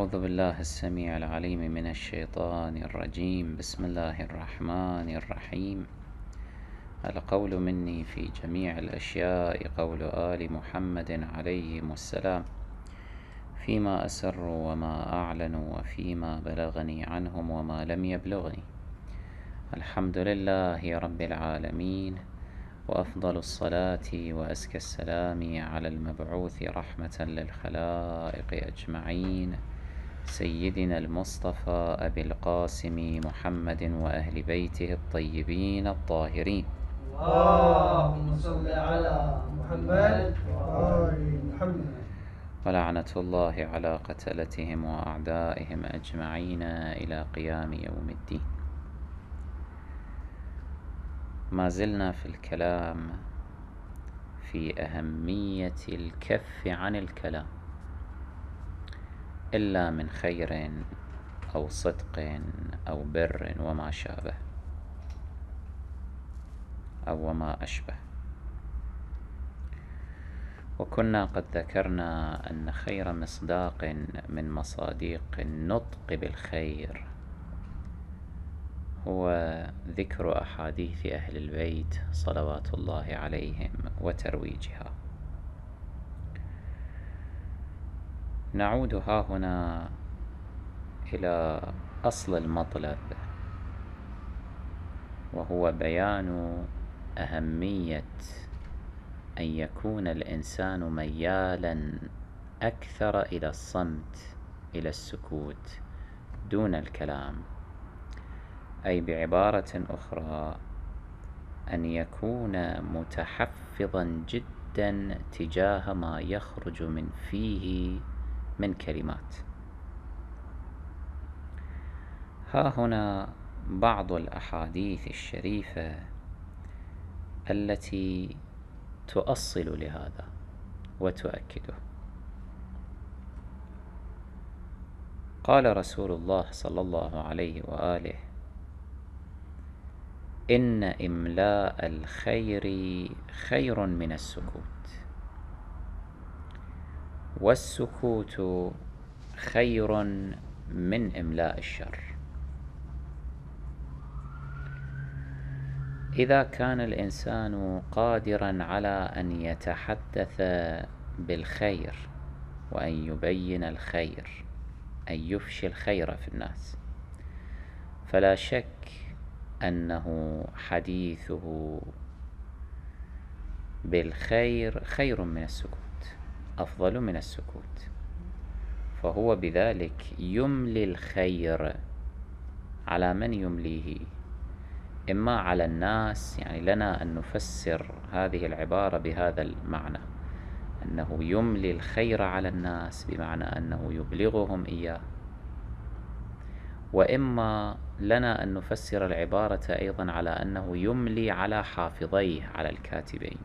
أعوذ بالله السميع العليم من الشيطان الرجيم بسم الله الرحمن الرحيم القول مني في جميع الأشياء قول آل محمد عليهم السلام فيما أسر وما أعلن وفيما بلغني عنهم وما لم يبلغني الحمد لله رب العالمين وأفضل الصلاة وأزكى السلام على المبعوث رحمة للخلائق أجمعين سيدنا المصطفى أبي القاسم محمد وأهل بيته الطيبين الطاهرين اللهم صل على محمد وآل محمد ولعنة الله على قتلتهم وأعدائهم أجمعين إلى قيام يوم الدين ما زلنا في الكلام في أهمية الكف عن الكلام إلا من خير أو صدق أو بر وما شابه أو وما أشبه وكنا قد ذكرنا أن خير مصداق من مصاديق النطق بالخير هو ذكر أحاديث أهل البيت صلوات الله عليهم وترويجها نعود ها هنا إلى أصل المطلب وهو بيان أهمية أن يكون الإنسان ميالا أكثر إلى الصمت إلى السكوت دون الكلام أي بعبارة أخرى أن يكون متحفظا جدا تجاه ما يخرج من فيه من كلمات ها هنا بعض الأحاديث الشريفة التي تؤصل لهذا وتؤكده قال رسول الله صلى الله عليه وآله إن إملاء الخير خير من السكوت والسكوت خير من إملاء الشر إذا كان الإنسان قادرا على أن يتحدث بالخير وأن يبين الخير أن يفشي الخير في الناس فلا شك أنه حديثه بالخير خير من السكوت أفضل من السكوت فهو بذلك يملي الخير على من يمليه إما على الناس يعني لنا أن نفسر هذه العبارة بهذا المعنى أنه يملي الخير على الناس بمعنى أنه يبلغهم إياه وإما لنا أن نفسر العبارة أيضا على أنه يملي على حافظيه على الكاتبين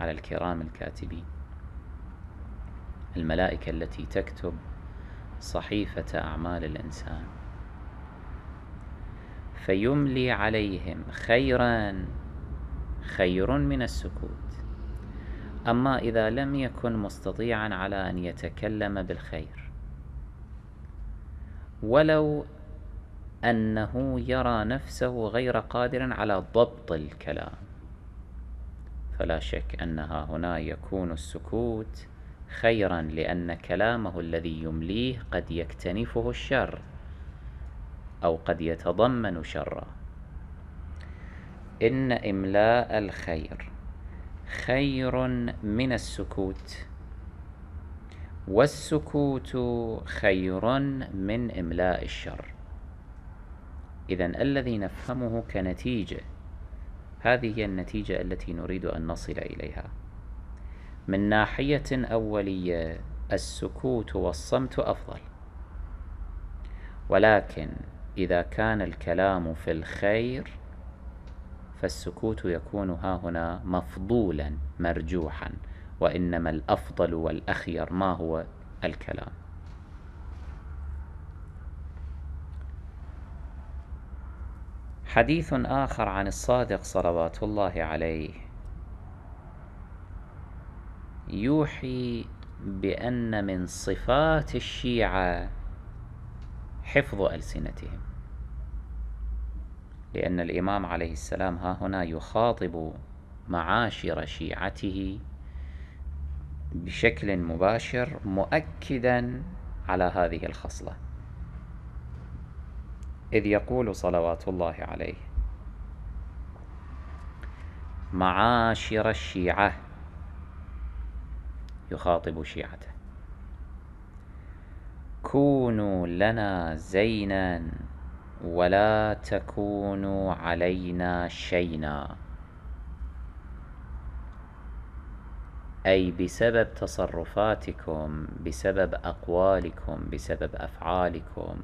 على الكرام الكاتبين الملائكة التي تكتب صحيفة أعمال الإنسان فيملي عليهم خيرا خير من السكوت أما إذا لم يكن مستطيعا على أن يتكلم بالخير ولو أنه يرى نفسه غير قادر على ضبط الكلام فلا شك أنها هنا يكون السكوت خيرا لأن كلامه الذي يمليه قد يكتنفه الشر أو قد يتضمن شرا إن إملاء الخير خير من السكوت والسكوت خير من إملاء الشر إذا الذي نفهمه كنتيجة هذه هي النتيجة التي نريد أن نصل إليها من ناحية أولية السكوت والصمت أفضل ولكن إذا كان الكلام في الخير فالسكوت يكون ها هنا مفضولا مرجوحا وإنما الأفضل والأخير ما هو الكلام حديث آخر عن الصادق صلوات الله عليه يوحي بأن من صفات الشيعة حفظ ألسنتهم لأن الإمام عليه السلام ها هنا يخاطب معاشر شيعته بشكل مباشر مؤكدا على هذه الخصلة إذ يقول صلوات الله عليه معاشر الشيعة يخاطب شيعته كونوا لنا زينا ولا تكونوا علينا شينا أي بسبب تصرفاتكم بسبب أقوالكم بسبب أفعالكم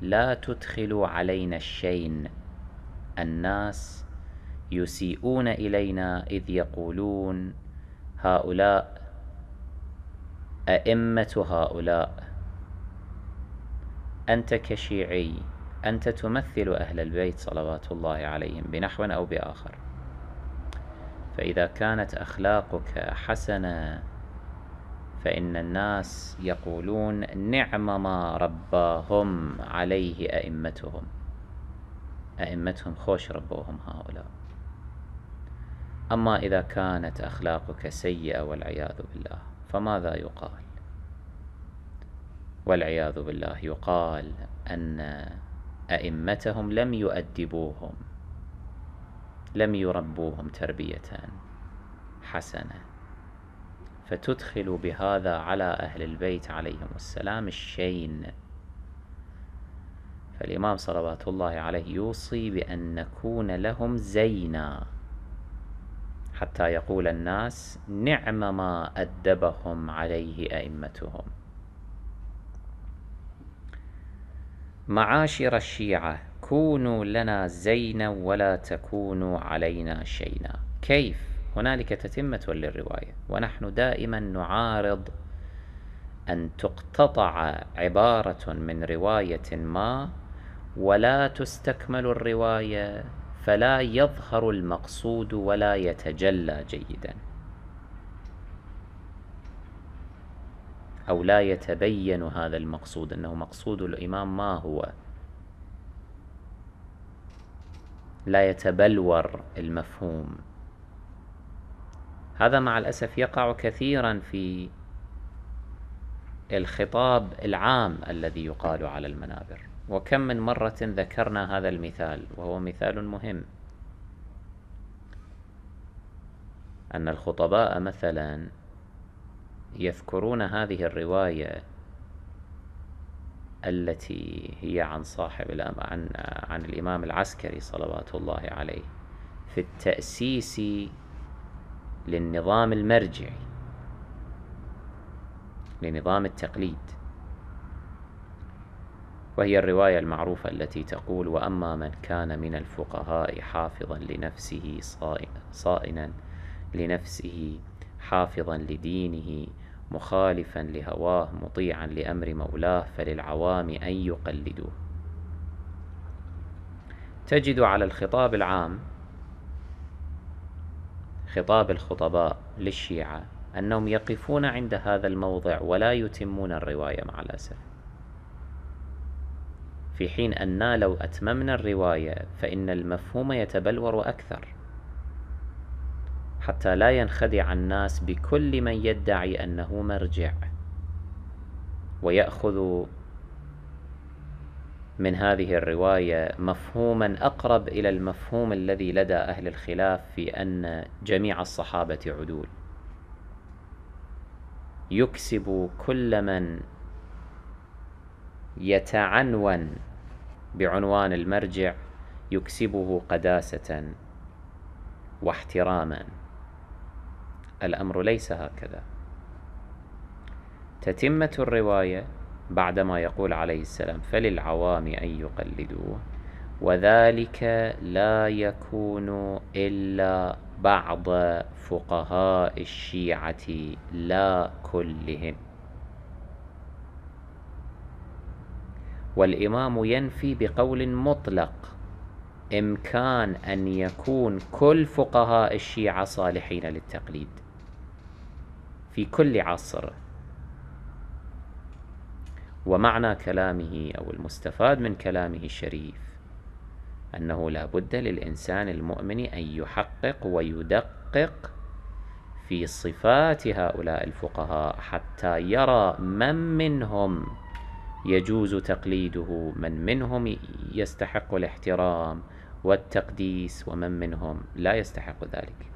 لا تدخلوا علينا الشين الناس يسيئون إلينا إذ يقولون هؤلاء أئمة هؤلاء أنت كشيعي أنت تمثل أهل البيت صلوات الله عليهم بنحو أو بآخر فإذا كانت أخلاقك حسنة فإن الناس يقولون نعم ما رباهم عليه أئمتهم أئمتهم خوش ربوهم هؤلاء أما إذا كانت أخلاقك سيئة والعياذ بالله فماذا يقال والعياذ بالله يقال أن أئمتهم لم يؤدبوهم لم يربوهم تربية حسنة فتدخل بهذا على أهل البيت عليهم السلام الشين فالإمام صلوات الله عليه يوصي بأن نكون لهم زينا حتى يقول الناس نعم ما أدبهم عليه أئمتهم معاشر الشيعة كونوا لنا زينا ولا تكونوا علينا شينا كيف؟ هنالك تتمة للرواية ونحن دائما نعارض أن تقتطع عبارة من رواية ما ولا تستكمل الرواية فلا يظهر المقصود ولا يتجلى جيدا أو لا يتبين هذا المقصود أنه مقصود الإمام ما هو لا يتبلور المفهوم هذا مع الأسف يقع كثيرا في الخطاب العام الذي يقال على المنابر وكم من مرة ذكرنا هذا المثال وهو مثال مهم أن الخطباء مثلا يذكرون هذه الرواية التي هي عن صاحب عن عن الإمام العسكري صلوات الله عليه في التأسيس للنظام المرجعي لنظام التقليد وهي الرواية المعروفة التي تقول وأما من كان من الفقهاء حافظا لنفسه صائنا لنفسه حافظا لدينه مخالفا لهواه مطيعا لأمر مولاه فللعوام أن يقلدوه تجد على الخطاب العام خطاب الخطباء للشيعة أنهم يقفون عند هذا الموضع ولا يتمون الرواية مع الأسف في حين أننا لو أتممنا الرواية فإن المفهوم يتبلور أكثر حتى لا ينخدع الناس بكل من يدعي أنه مرجع ويأخذ من هذه الرواية مفهوما أقرب إلى المفهوم الذي لدى أهل الخلاف في أن جميع الصحابة عدول يكسب كل من يتعنون بعنوان المرجع يكسبه قداسة واحتراما الأمر ليس هكذا تتمة الرواية بعدما يقول عليه السلام فللعوام أن يقلدوه وذلك لا يكون إلا بعض فقهاء الشيعة لا كلهم والإمام ينفي بقول مطلق إمكان أن يكون كل فقهاء الشيعة صالحين للتقليد في كل عصر ومعنى كلامه أو المستفاد من كلامه الشريف أنه لا بد للإنسان المؤمن أن يحقق ويدقق في صفات هؤلاء الفقهاء حتى يرى من منهم يجوز تقليده من منهم يستحق الاحترام والتقديس ومن منهم لا يستحق ذلك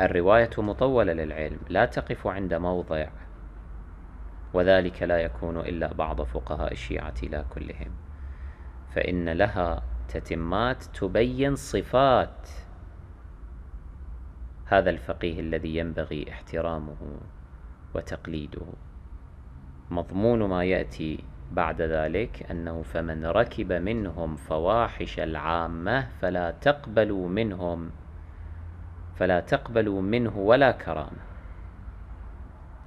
الرواية مطولة للعلم لا تقف عند موضع وذلك لا يكون إلا بعض فقهاء الشيعة لا كلهم فإن لها تتمات تبين صفات هذا الفقيه الذي ينبغي احترامه وتقليده مضمون ما يأتي بعد ذلك أنه فمن ركب منهم فواحش العامة فلا تقبلوا منهم فلا تقبلوا منه ولا كرامة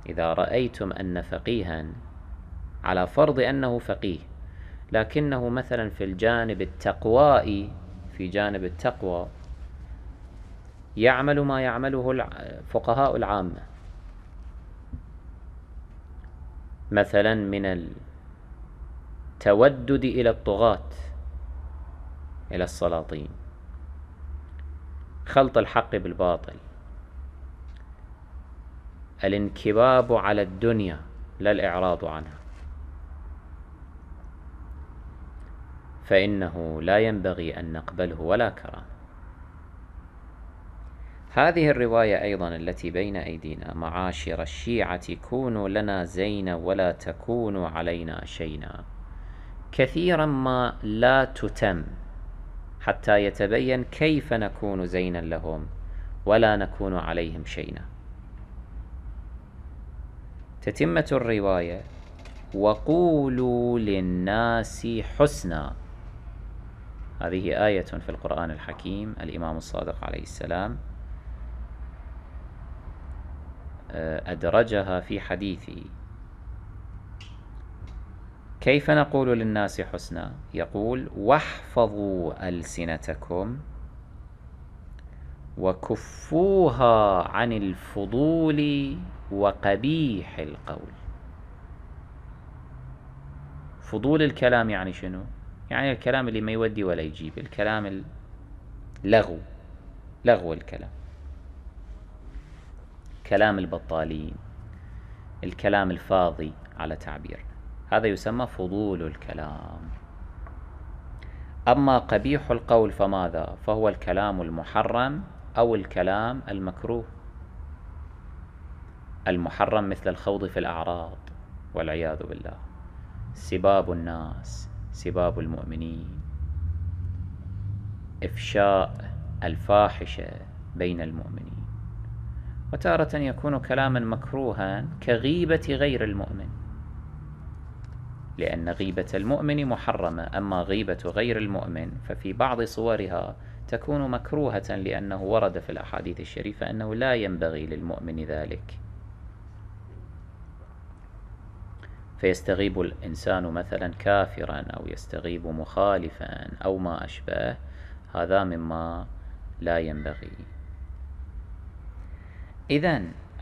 إذا رأيتم أن فقيها على فرض أنه فقيه لكنه مثلا في الجانب التقوائي في جانب التقوى يعمل ما يعمله فقهاء العامة مثلا من التودد إلى الطغاة إلى السلاطين خلط الحق بالباطل الانكباب على الدنيا لا الإعراض عنها فإنه لا ينبغي أن نقبله ولا كرامة هذه الرواية أيضا التي بين أيدينا معاشر الشيعة كونوا لنا زينا ولا تكونوا علينا شينا كثيرا ما لا تتم حتى يتبين كيف نكون زينا لهم ولا نكون عليهم شينا تتمة الرواية وقولوا للناس حسنا هذه آية في القرآن الحكيم الإمام الصادق عليه السلام أدرجها في حديثه كيف نقول للناس حسنا يقول واحفظوا ألسنتكم وكفوها عن الفضول وقبيح القول فضول الكلام يعني شنو يعني الكلام اللي ما يودي ولا يجيب الكلام اللغو لغو الكلام كلام البطالين الكلام الفاضي على تعبير هذا يسمى فضول الكلام أما قبيح القول فماذا؟ فهو الكلام المحرم أو الكلام المكروه المحرم مثل الخوض في الأعراض والعياذ بالله سباب الناس سباب المؤمنين إفشاء الفاحشة بين المؤمنين وتارة يكون كلاما مكروها كغيبة غير المؤمن لأن غيبة المؤمن محرمة أما غيبة غير المؤمن ففي بعض صورها تكون مكروهة لأنه ورد في الأحاديث الشريفة أنه لا ينبغي للمؤمن ذلك فيستغيب الإنسان مثلا كافرا أو يستغيب مخالفا أو ما أشبه هذا مما لا ينبغي إذا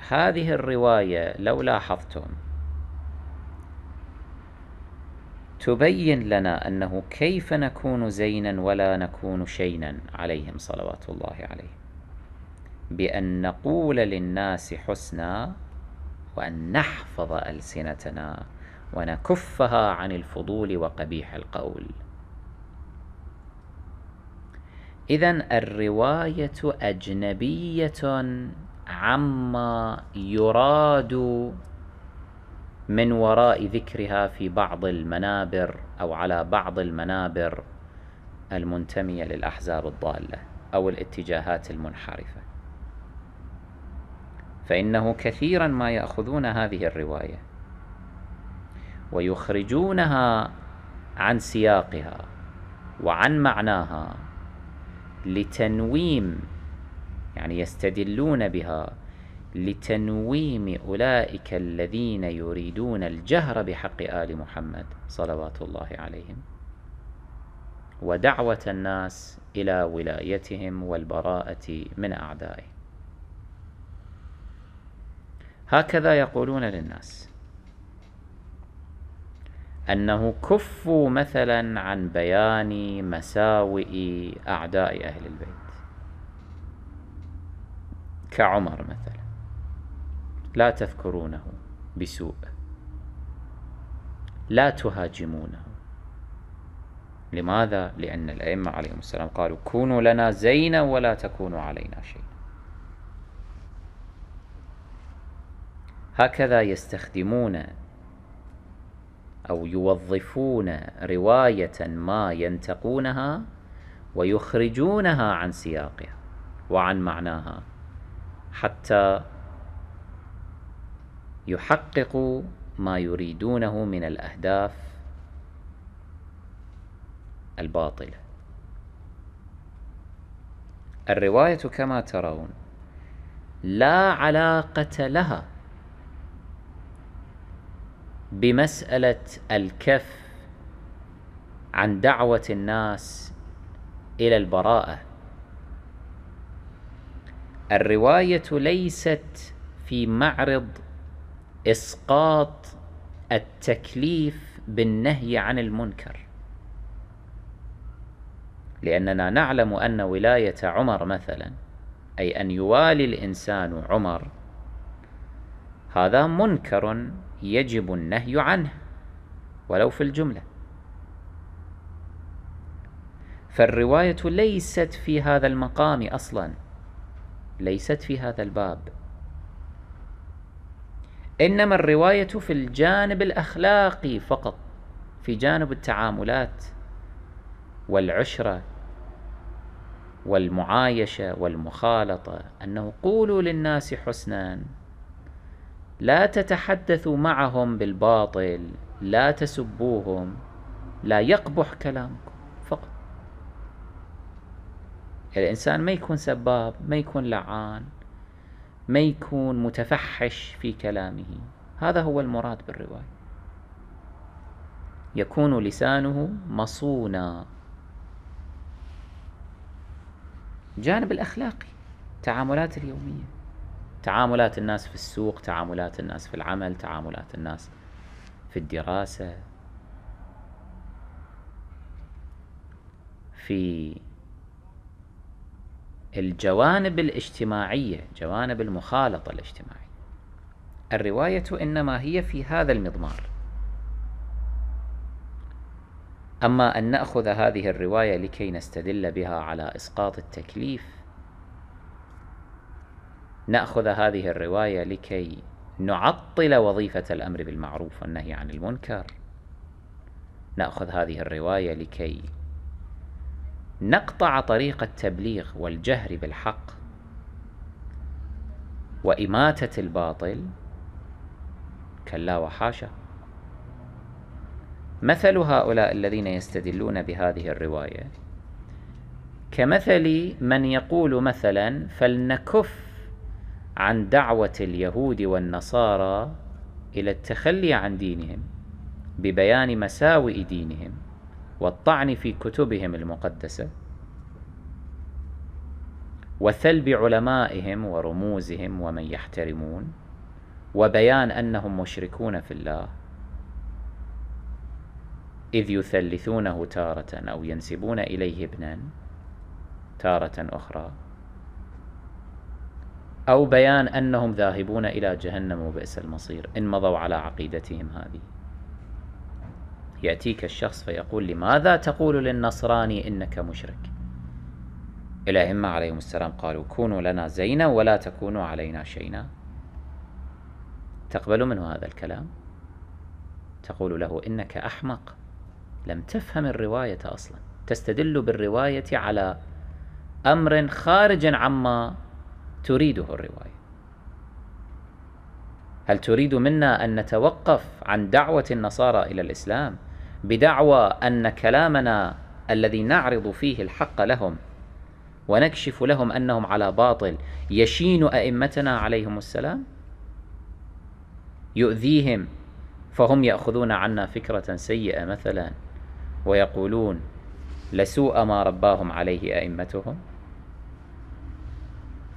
هذه الرواية لو لاحظتم تبين لنا أنه كيف نكون زينا ولا نكون شينا عليهم صلوات الله عليهم بأن نقول للناس حسنا وأن نحفظ ألسنتنا ونكفها عن الفضول وقبيح القول إذا الرواية أجنبية عما يراد من وراء ذكرها في بعض المنابر او على بعض المنابر المنتميه للاحزاب الضاله او الاتجاهات المنحرفه فانه كثيرا ما ياخذون هذه الروايه ويخرجونها عن سياقها وعن معناها لتنويم يعني يستدلون بها لتنويم أولئك الذين يريدون الجهر بحق آل محمد صلوات الله عليهم ودعوة الناس إلى ولايتهم والبراءة من أعدائهم هكذا يقولون للناس أنه كفوا مثلا عن بيان مساوئ أعداء أهل البيت كعمر مثلا لا تذكرونه بسوء لا تهاجمونه لماذا؟ لأن الأئمة عليهم السلام قالوا كونوا لنا زينا ولا تكونوا علينا شيئا هكذا يستخدمون أو يوظفون رواية ما ينتقونها ويخرجونها عن سياقها وعن معناها حتى يحققوا ما يريدونه من الأهداف الباطلة الرواية كما ترون لا علاقة لها بمسألة الكف عن دعوة الناس إلى البراءة الروايه ليست في معرض اسقاط التكليف بالنهي عن المنكر لاننا نعلم ان ولايه عمر مثلا اي ان يوالي الانسان عمر هذا منكر يجب النهي عنه ولو في الجمله فالروايه ليست في هذا المقام اصلا ليست في هذا الباب انما الروايه في الجانب الاخلاقي فقط في جانب التعاملات والعشره والمعايشه والمخالطه انه قولوا للناس حسنا لا تتحدثوا معهم بالباطل لا تسبوهم لا يقبح كلامكم الإنسان ما يكون سباب ما يكون لعان ما يكون متفحش في كلامه هذا هو المراد بالرواية يكون لسانه مصونا جانب الأخلاقي تعاملات اليومية تعاملات الناس في السوق تعاملات الناس في العمل تعاملات الناس في الدراسة في الجوانب الاجتماعية جوانب المخالطة الاجتماعية الرواية إنما هي في هذا المضمار أما أن نأخذ هذه الرواية لكي نستدل بها على إسقاط التكليف نأخذ هذه الرواية لكي نعطل وظيفة الأمر بالمعروف والنهي عن المنكر نأخذ هذه الرواية لكي نقطع طريق التبليغ والجهر بالحق وإماتة الباطل كلا وحاشا مثل هؤلاء الذين يستدلون بهذه الرواية كمثل من يقول مثلا فلنكف عن دعوة اليهود والنصارى إلى التخلي عن دينهم ببيان مساوئ دينهم والطعن في كتبهم المقدسة وثلب علمائهم ورموزهم ومن يحترمون وبيان أنهم مشركون في الله إذ يثلثونه تارة أو ينسبون إليه ابنا تارة أخرى أو بيان أنهم ذاهبون إلى جهنم وبئس المصير إن مضوا على عقيدتهم هذه يأتيك الشخص فيقول لماذا تقول للنصراني إنك مشرك الأئمة عليهم السلام قالوا كونوا لنا زينا ولا تكونوا علينا شينا تقبل منه هذا الكلام تقول له إنك أحمق لم تفهم الرواية أصلا تستدل بالرواية على أمر خارج عما تريده الرواية هل تريد منا أن نتوقف عن دعوة النصارى إلى الإسلام بدعوى ان كلامنا الذي نعرض فيه الحق لهم ونكشف لهم انهم على باطل يشين ائمتنا عليهم السلام يؤذيهم فهم ياخذون عنا فكره سيئه مثلا ويقولون لسوء ما رباهم عليه ائمتهم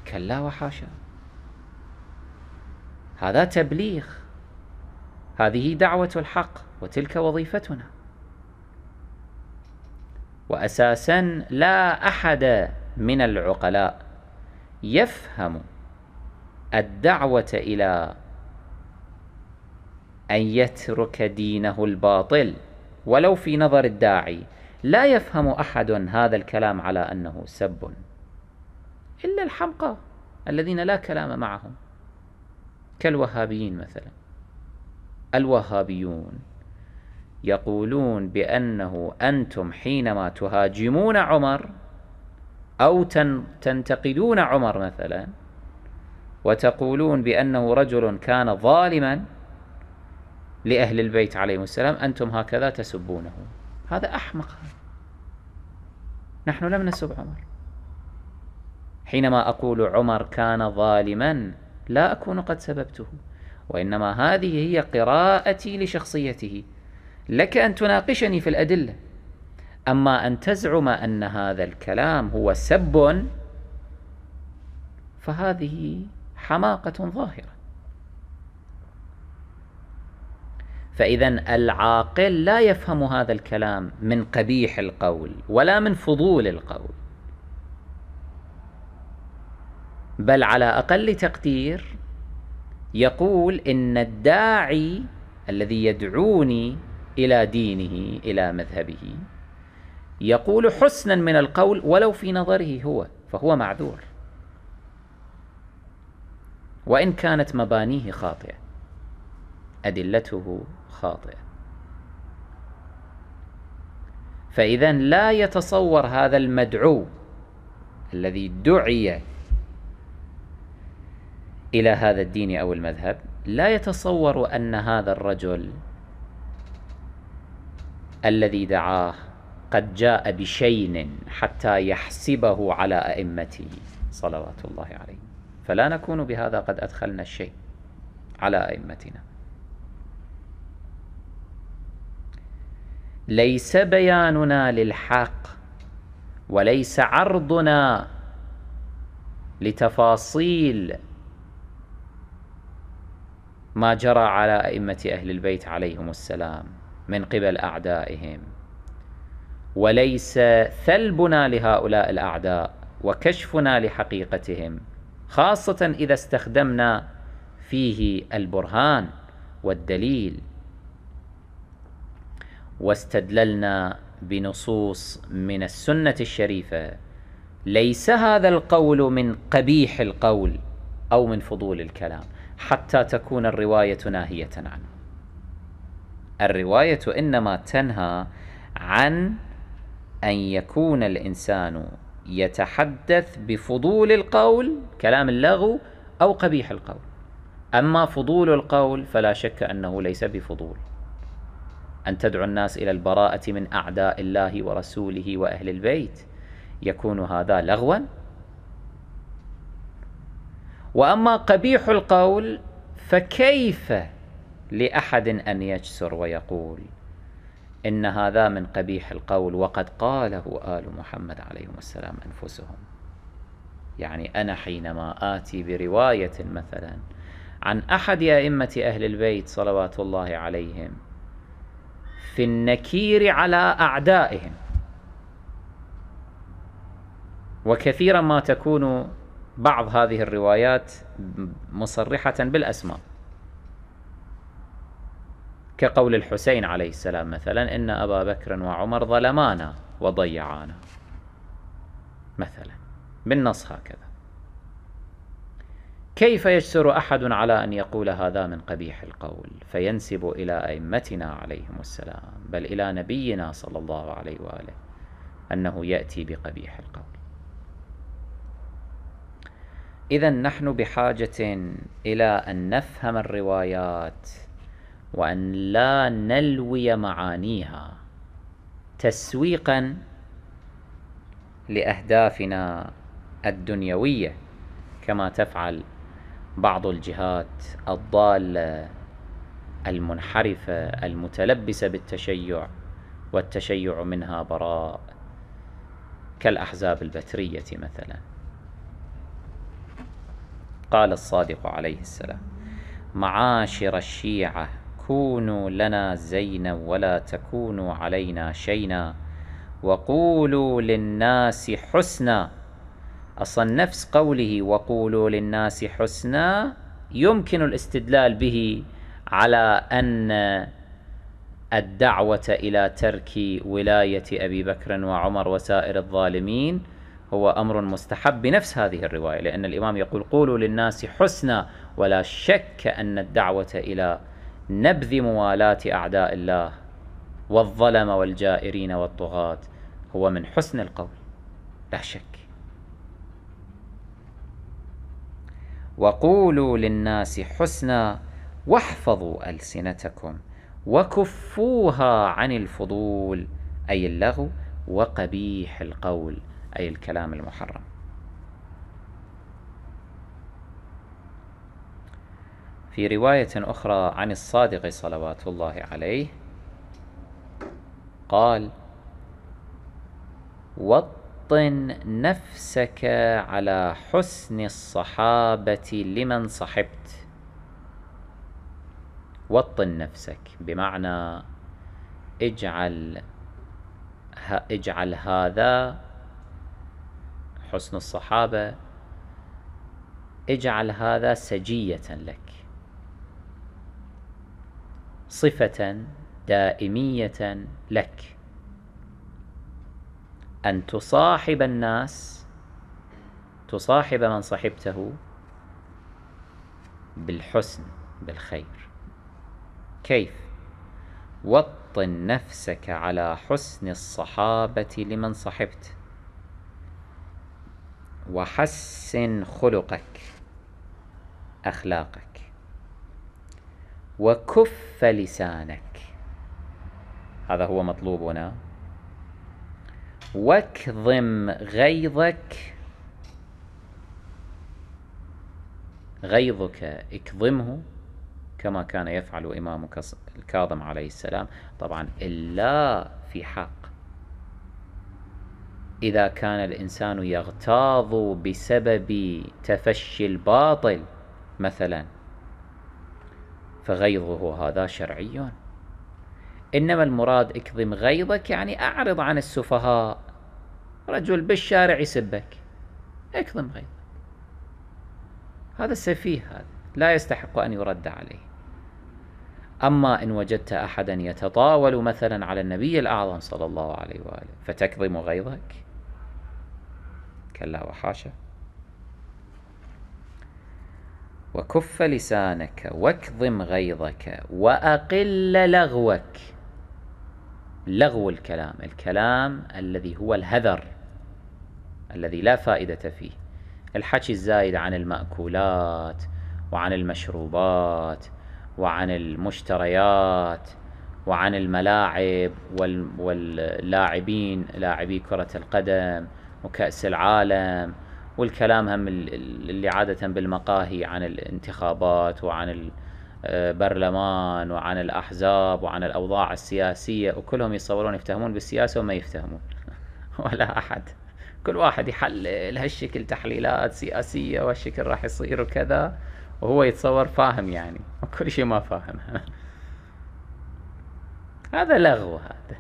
كلا وحاشا هذا تبليغ هذه دعوه الحق وتلك وظيفتنا وأساسا لا أحد من العقلاء يفهم الدعوة إلى أن يترك دينه الباطل ولو في نظر الداعي لا يفهم أحد هذا الكلام على أنه سب إلا الحمقى الذين لا كلام معهم كالوهابيين مثلا الوهابيون يقولون بأنه أنتم حينما تهاجمون عمر أو تنتقدون عمر مثلا وتقولون بأنه رجل كان ظالما لأهل البيت عليهم السلام أنتم هكذا تسبونه هذا أحمق نحن لم نسب عمر حينما أقول عمر كان ظالما لا أكون قد سببته وإنما هذه هي قراءتي لشخصيته لك أن تناقشني في الأدلة أما أن تزعم أن هذا الكلام هو سب فهذه حماقة ظاهرة فإذا العاقل لا يفهم هذا الكلام من قبيح القول ولا من فضول القول بل على أقل تقدير يقول إن الداعي الذي يدعوني إلى دينه إلى مذهبه يقول حسنا من القول ولو في نظره هو فهو معذور وإن كانت مبانيه خاطئة أدلته خاطئة فإذا لا يتصور هذا المدعو الذي دعي إلى هذا الدين أو المذهب لا يتصور أن هذا الرجل الذي دعاه قد جاء بشين حتى يحسبه على أئمته صلوات الله عليه فلا نكون بهذا قد أدخلنا الشيء على أئمتنا ليس بياننا للحق وليس عرضنا لتفاصيل ما جرى على أئمة أهل البيت عليهم السلام من قبل أعدائهم وليس ثلبنا لهؤلاء الأعداء وكشفنا لحقيقتهم خاصة إذا استخدمنا فيه البرهان والدليل واستدللنا بنصوص من السنة الشريفة ليس هذا القول من قبيح القول أو من فضول الكلام حتى تكون الرواية ناهية عنه الرواية إنما تنهى عن أن يكون الإنسان يتحدث بفضول القول كلام اللغو أو قبيح القول أما فضول القول فلا شك أنه ليس بفضول أن تدعو الناس إلى البراءة من أعداء الله ورسوله وأهل البيت يكون هذا لغوا وأما قبيح القول فكيف لأحد أن يجسر ويقول إن هذا من قبيح القول وقد قاله آل محمد عليهم السلام أنفسهم يعني أنا حينما آتي برواية مثلا عن أحد أئمة أهل البيت صلوات الله عليهم في النكير على أعدائهم وكثيرا ما تكون بعض هذه الروايات مصرحة بالأسماء كقول الحسين عليه السلام مثلا إن أبا بكر وعمر ظلمانا وضيعانا مثلا بالنص هكذا كيف يجسر أحد على أن يقول هذا من قبيح القول فينسب إلى أئمتنا عليهم السلام بل إلى نبينا صلى الله عليه وآله أنه يأتي بقبيح القول إذا نحن بحاجة إلى أن نفهم الروايات وأن لا نلوي معانيها تسويقا لأهدافنا الدنيوية كما تفعل بعض الجهات الضالة المنحرفة المتلبسة بالتشيع والتشيع منها براء كالأحزاب البترية مثلا قال الصادق عليه السلام معاشر الشيعة كونوا لنا زينا ولا تكونوا علينا شينا وقولوا للناس حسنا أصلا نفس قوله وقولوا للناس حسنا يمكن الاستدلال به على أن الدعوة إلى ترك ولاية أبي بكر وعمر وسائر الظالمين هو أمر مستحب بنفس هذه الرواية لأن الإمام يقول قولوا للناس حسنا ولا شك أن الدعوة إلى نبذ موالاة أعداء الله والظلم والجائرين والطغاة هو من حسن القول لا شك وقولوا للناس حسنا واحفظوا ألسنتكم وكفوها عن الفضول أي اللغو وقبيح القول أي الكلام المحرم في رواية أخرى عن الصادق صلوات الله عليه قال وطن نفسك على حسن الصحابة لمن صحبت وطن نفسك بمعنى اجعل اجعل هذا حسن الصحابة اجعل هذا سجية لك صفة دائمية لك أن تصاحب الناس تصاحب من صحبته بالحسن بالخير كيف وطن نفسك على حسن الصحابة لمن صحبت وحسن خلقك أخلاقك وكف لسانك هذا هو مطلوبنا واكظم غيظك غيظك اكظمه كما كان يفعل إمامك الكاظم عليه السلام طبعا إلا في حق إذا كان الإنسان يغتاظ بسبب تفشي الباطل مثلا فغيظه هذا شرعي إنما المراد اكظم غيظك يعني أعرض عن السفهاء رجل بالشارع يسبك اكظم غيظك هذا سفيه هذا لا يستحق أن يرد عليه أما إن وجدت أحدا يتطاول مثلا على النبي الأعظم صلى الله عليه وآله فتكظم غيظك كلا وحاشا وكف لسانك واكظم غيظك واقل لغوك لغو الكلام الكلام الذي هو الهذر الذي لا فائده فيه الحكي الزايد عن الماكولات وعن المشروبات وعن المشتريات وعن الملاعب واللاعبين لاعبي كره القدم وكاس العالم والكلام هم اللي عادة بالمقاهي عن الانتخابات وعن البرلمان آه، وعن الأحزاب وعن الأوضاع السياسية وكلهم يتصورون يفتهمون بالسياسة وما يفتهمون ولا أحد كل واحد يحلل هالشكل تحليلات سياسية وهالشكل راح يصير وكذا وهو يتصور فاهم يعني وكل شيء ما فاهم هذا لغو هذا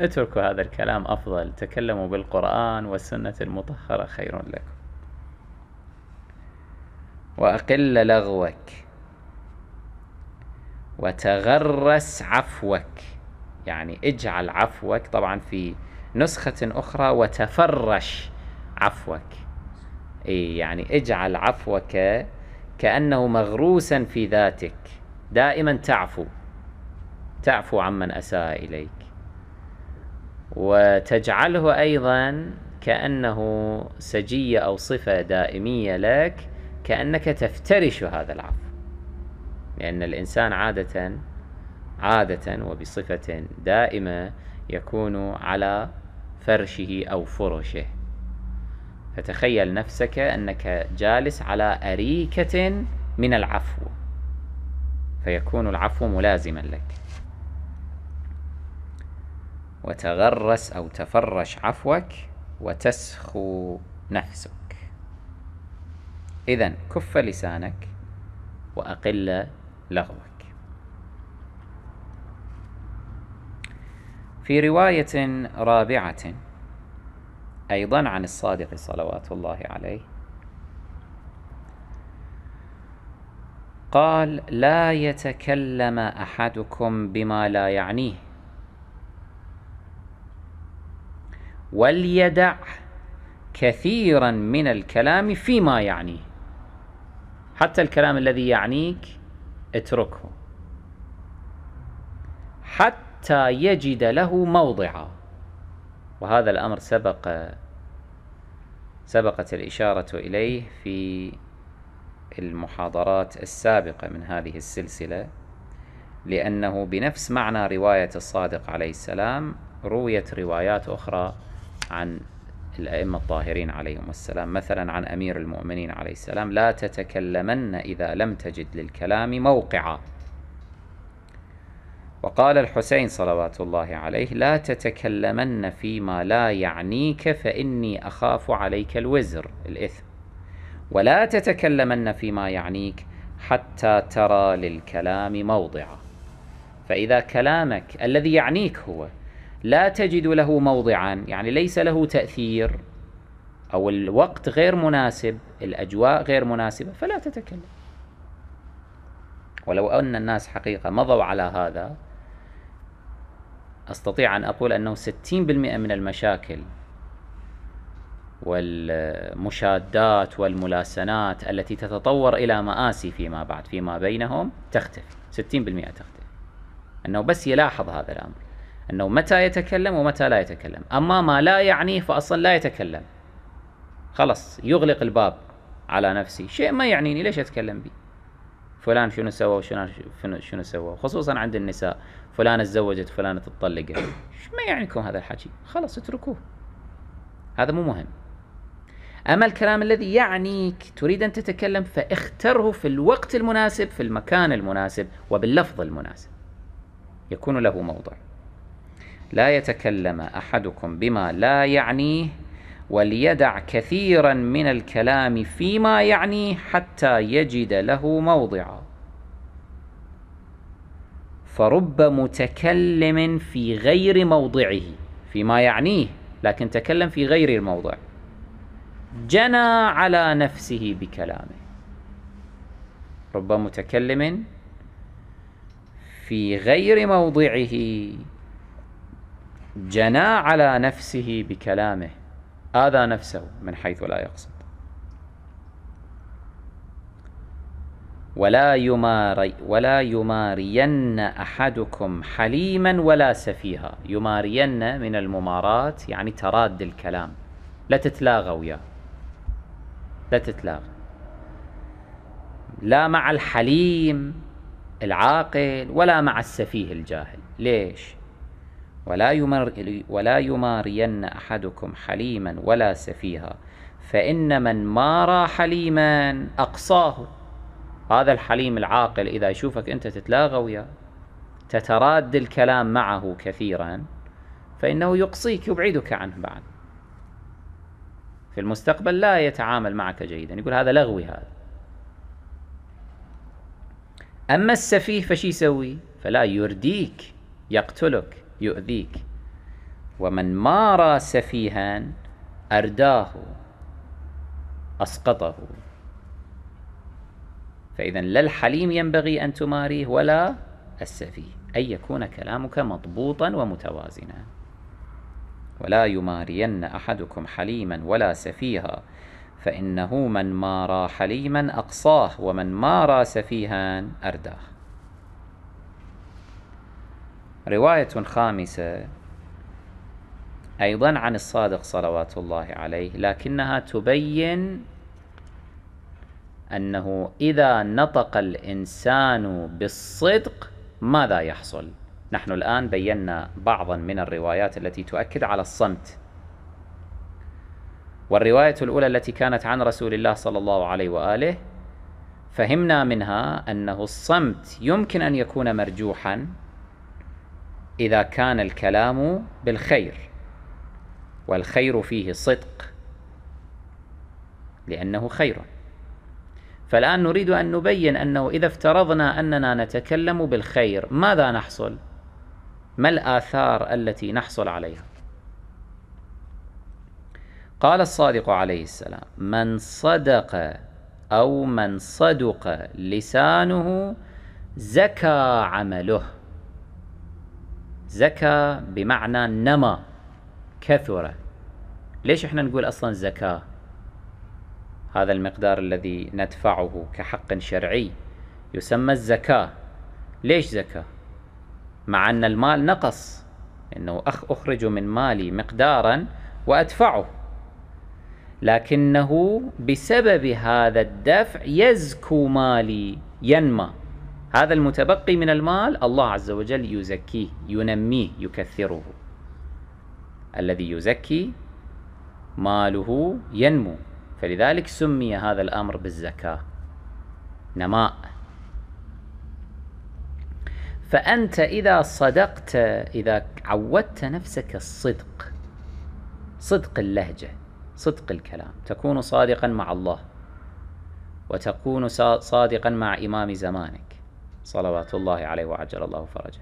اتركوا هذا الكلام أفضل تكلموا بالقرآن والسنة المطهرة خير لكم وأقل لغوك وتغرس عفوك يعني اجعل عفوك طبعا في نسخة أخرى وتفرش عفوك اي يعني اجعل عفوك كأنه مغروسا في ذاتك دائما تعفو تعفو عمن أساء إليك وتجعله أيضا كأنه سجية أو صفة دائمية لك كأنك تفترش هذا العفو لأن الإنسان عادة عادة وبصفة دائمة يكون على فرشه أو فرشه فتخيل نفسك أنك جالس على أريكة من العفو فيكون العفو ملازما لك وتغرس أو تفرش عفوك وتسخو نفسك إذا كف لسانك وأقل لغوك في رواية رابعة أيضا عن الصادق صلوات الله عليه قال لا يتكلم أحدكم بما لا يعنيه وليدع كثيرا من الكلام فيما يعنيه حتى الكلام الذي يعنيك اتركه حتى يجد له موضعا وهذا الأمر سبق سبقت الإشارة إليه في المحاضرات السابقة من هذه السلسلة لأنه بنفس معنى رواية الصادق عليه السلام رويت روايات أخرى عن الأئمة الطاهرين عليهم السلام مثلا عن أمير المؤمنين عليه السلام لا تتكلمن إذا لم تجد للكلام موقعا وقال الحسين صلوات الله عليه لا تتكلمن فيما لا يعنيك فإني أخاف عليك الوزر الإثم ولا تتكلمن فيما يعنيك حتى ترى للكلام موضعا فإذا كلامك الذي يعنيك هو لا تجد له موضعا يعني ليس له تأثير أو الوقت غير مناسب الأجواء غير مناسبة فلا تتكلم ولو أن الناس حقيقة مضوا على هذا أستطيع أن أقول أنه 60% من المشاكل والمشادات والملاسنات التي تتطور إلى مآسي فيما بعد فيما بينهم تختفي 60% تختفي أنه بس يلاحظ هذا الأمر أنه متى يتكلم ومتى لا يتكلم أما ما لا يعنيه فأصلا لا يتكلم خلص يغلق الباب على نفسي شيء ما يعنيني ليش أتكلم به فلان شنو سوى وشنو شنو سوى خصوصا عند النساء فلانة تزوجت فلانة تطلقت ما يعنيكم هذا الحكي خلاص اتركوه هذا مو مهم أما الكلام الذي يعنيك تريد أن تتكلم فاختره في الوقت المناسب في المكان المناسب وباللفظ المناسب يكون له موضع لا يتكلم احدكم بما لا يعنيه وليدع كثيرا من الكلام فيما يعنيه حتى يجد له موضعا فرب متكلم في غير موضعه فيما يعنيه لكن تكلم في غير الموضع جنى على نفسه بكلامه رب متكلم في غير موضعه جنى على نفسه بكلامه آذى نفسه من حيث لا يقصد ولا يماري ولا يمارين احدكم حليما ولا سفيها يمارين من الممارات يعني تراد الكلام لا تتلاغى وياه لا تتلاغى لا مع الحليم العاقل ولا مع السفيه الجاهل ليش ولا, يمر ولا يمارين أحدكم حليما ولا سفيها فإن من مارى حليما أقصاه هذا الحليم العاقل إذا يشوفك أنت تتلاغى وياه تتراد الكلام معه كثيرا فإنه يقصيك يبعدك عنه بعد في المستقبل لا يتعامل معك جيدا يقول هذا لغوي هذا أما السفيه فشي يسوي فلا يرديك يقتلك يؤذيك ومن مارى سفيها أرداه أسقطه فإذا لا الحليم ينبغي أن تماريه ولا السفيه أن يكون كلامك مضبوطا ومتوازنا ولا يمارين أحدكم حليما ولا سفيها فإنه من مارى حليما أقصاه ومن مارى سفيها أرداه رواية خامسة أيضا عن الصادق صلوات الله عليه لكنها تبين أنه إذا نطق الإنسان بالصدق ماذا يحصل؟ نحن الآن بينا بعضا من الروايات التي تؤكد على الصمت والرواية الأولى التي كانت عن رسول الله صلى الله عليه وآله فهمنا منها أنه الصمت يمكن أن يكون مرجوحا إذا كان الكلام بالخير والخير فيه صدق لأنه خير فالآن نريد أن نبين أنه إذا افترضنا أننا نتكلم بالخير ماذا نحصل؟ ما الآثار التي نحصل عليها؟ قال الصادق عليه السلام: من صدق أو من صدق لسانه زكى عمله زكى بمعنى نما كثرة ليش احنا نقول اصلا زكاة هذا المقدار الذي ندفعه كحق شرعي يسمى الزكاة ليش زكاة مع ان المال نقص انه أخ اخرج من مالي مقدارا وادفعه لكنه بسبب هذا الدفع يزكو مالي ينمى هذا المتبقي من المال الله عز وجل يزكيه ينميه يكثره الذي يزكي ماله ينمو فلذلك سمي هذا الأمر بالزكاة نماء فأنت إذا صدقت إذا عودت نفسك الصدق صدق اللهجة صدق الكلام تكون صادقا مع الله وتكون صادقا مع إمام زمانك صلوات الله عليه وعجل الله فرجه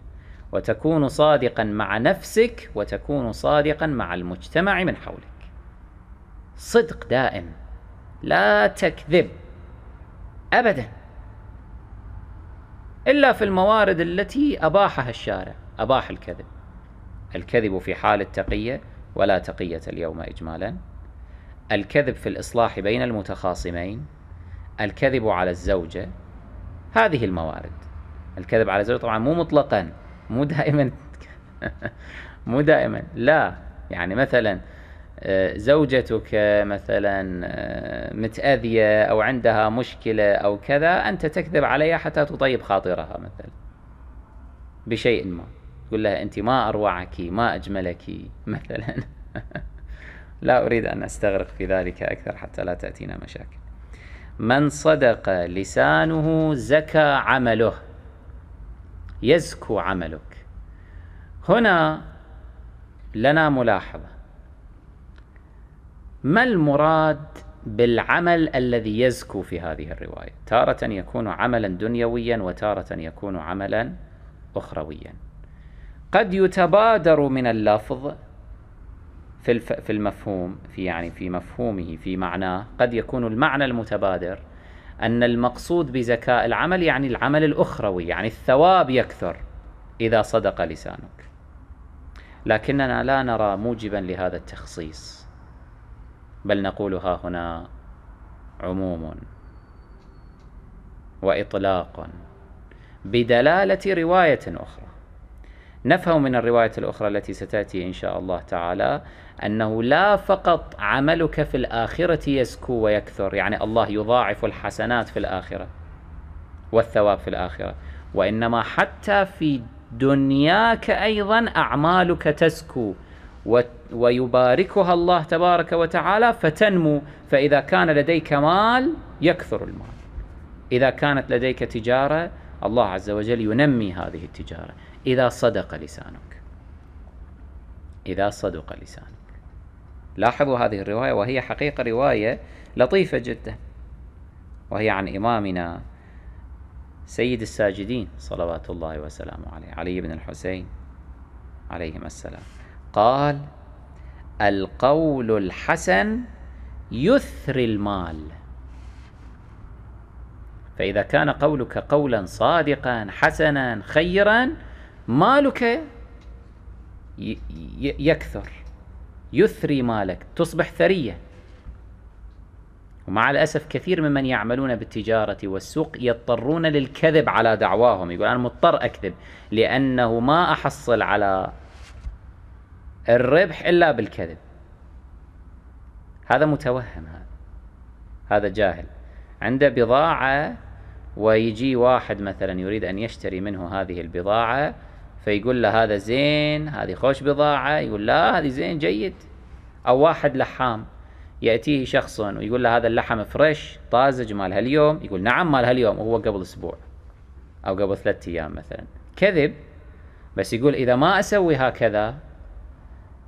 وتكون صادقا مع نفسك وتكون صادقا مع المجتمع من حولك صدق دائم لا تكذب ابدا الا في الموارد التي اباحها الشارع اباح الكذب الكذب في حال التقيه ولا تقيه اليوم اجمالا الكذب في الاصلاح بين المتخاصمين الكذب على الزوجه هذه الموارد الكذب على زوجته طبعا مو مطلقا مو دائما مو دائما لا يعني مثلا آه، زوجتك مثلا آه، متأذية أو عندها مشكلة أو كذا أنت تكذب عليها حتى تطيب خاطرها مثلا بشيء ما تقول لها أنت ما أروعك ما أجملك مثلا لا أريد أن أستغرق في ذلك أكثر حتى لا تأتينا مشاكل من صدق لسانه زكى عمله يزكو عملك هنا لنا ملاحظة ما المراد بالعمل الذي يزكو في هذه الرواية تارة يكون عملا دنيويا وتارة يكون عملا أخرويا قد يتبادر من اللفظ في المفهوم في يعني في مفهومه في معناه قد يكون المعنى المتبادر أن المقصود بزكاء العمل يعني العمل الأخروي يعني الثواب يكثر إذا صدق لسانك لكننا لا نرى موجبا لهذا التخصيص بل نقولها هنا عموم وإطلاق بدلالة رواية أخرى نفهم من الرواية الأخرى التي ستأتي إن شاء الله تعالى أنه لا فقط عملك في الآخرة يزكو ويكثر يعني الله يضاعف الحسنات في الآخرة والثواب في الآخرة وإنما حتى في دنياك أيضا أعمالك تزكو ويباركها الله تبارك وتعالى فتنمو فإذا كان لديك مال يكثر المال إذا كانت لديك تجارة الله عز وجل ينمي هذه التجارة إذا صدق لسانك إذا صدق لسانك لاحظوا هذه الرواية وهي حقيقة رواية لطيفة جدا وهي عن إمامنا سيد الساجدين صلوات الله وسلامه عليه علي بن الحسين عليهما السلام قال القول الحسن يثري المال فإذا كان قولك قولا صادقا حسنا خيرا مالك يكثر يثري مالك تصبح ثريه ومع الأسف كثير ممن يعملون بالتجارة والسوق يضطرون للكذب على دعواهم يقول أنا مضطر أكذب لأنه ما أحصل على الربح إلا بالكذب هذا متوهم هذا هذا جاهل عنده بضاعة ويجي واحد مثلا يريد أن يشتري منه هذه البضاعة فيقول له هذا زين هذه خوش بضاعة يقول لا هذه زين جيد أو واحد لحام يأتيه شخص ويقول له هذا اللحم فريش طازج مال هاليوم يقول نعم مال هاليوم وهو قبل أسبوع أو قبل ثلاثة أيام مثلا كذب بس يقول إذا ما أسوي هكذا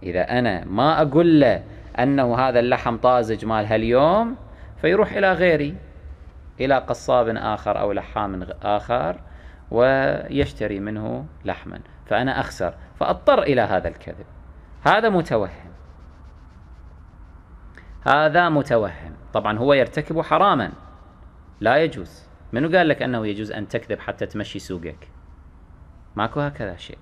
إذا أنا ما أقول له أنه هذا اللحم طازج مال هاليوم فيروح إلى غيري إلى قصاب آخر أو لحام آخر ويشتري منه لحما فأنا أخسر فأضطر إلى هذا الكذب هذا متوهم هذا متوهم طبعا هو يرتكب حراما لا يجوز منو قال لك أنه يجوز أن تكذب حتى تمشي سوقك ماكو هكذا شيء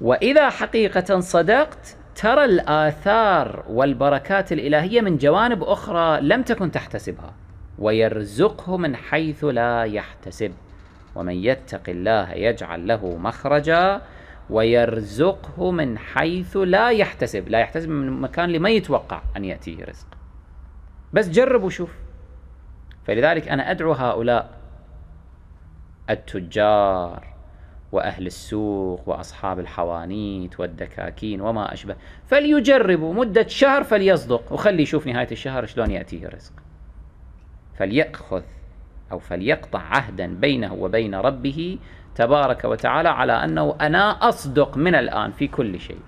وإذا حقيقة صدقت ترى الآثار والبركات الإلهية من جوانب أخرى لم تكن تحتسبها ويرزقه من حيث لا يحتسب ومن يتق الله يجعل له مخرجا ويرزقه من حيث لا يحتسب لا يحتسب من مكان اللي ما يتوقع أن يأتيه رزق بس جرب وشوف فلذلك أنا أدعو هؤلاء التجار وأهل السوق وأصحاب الحوانيت والدكاكين وما أشبه فليجربوا مدة شهر فليصدق وخلي يشوف نهاية الشهر شلون يأتيه رزق فليأخذ أو فليقطع عهدا بينه وبين ربه تبارك وتعالى على أنه أنا أصدق من الآن في كل شيء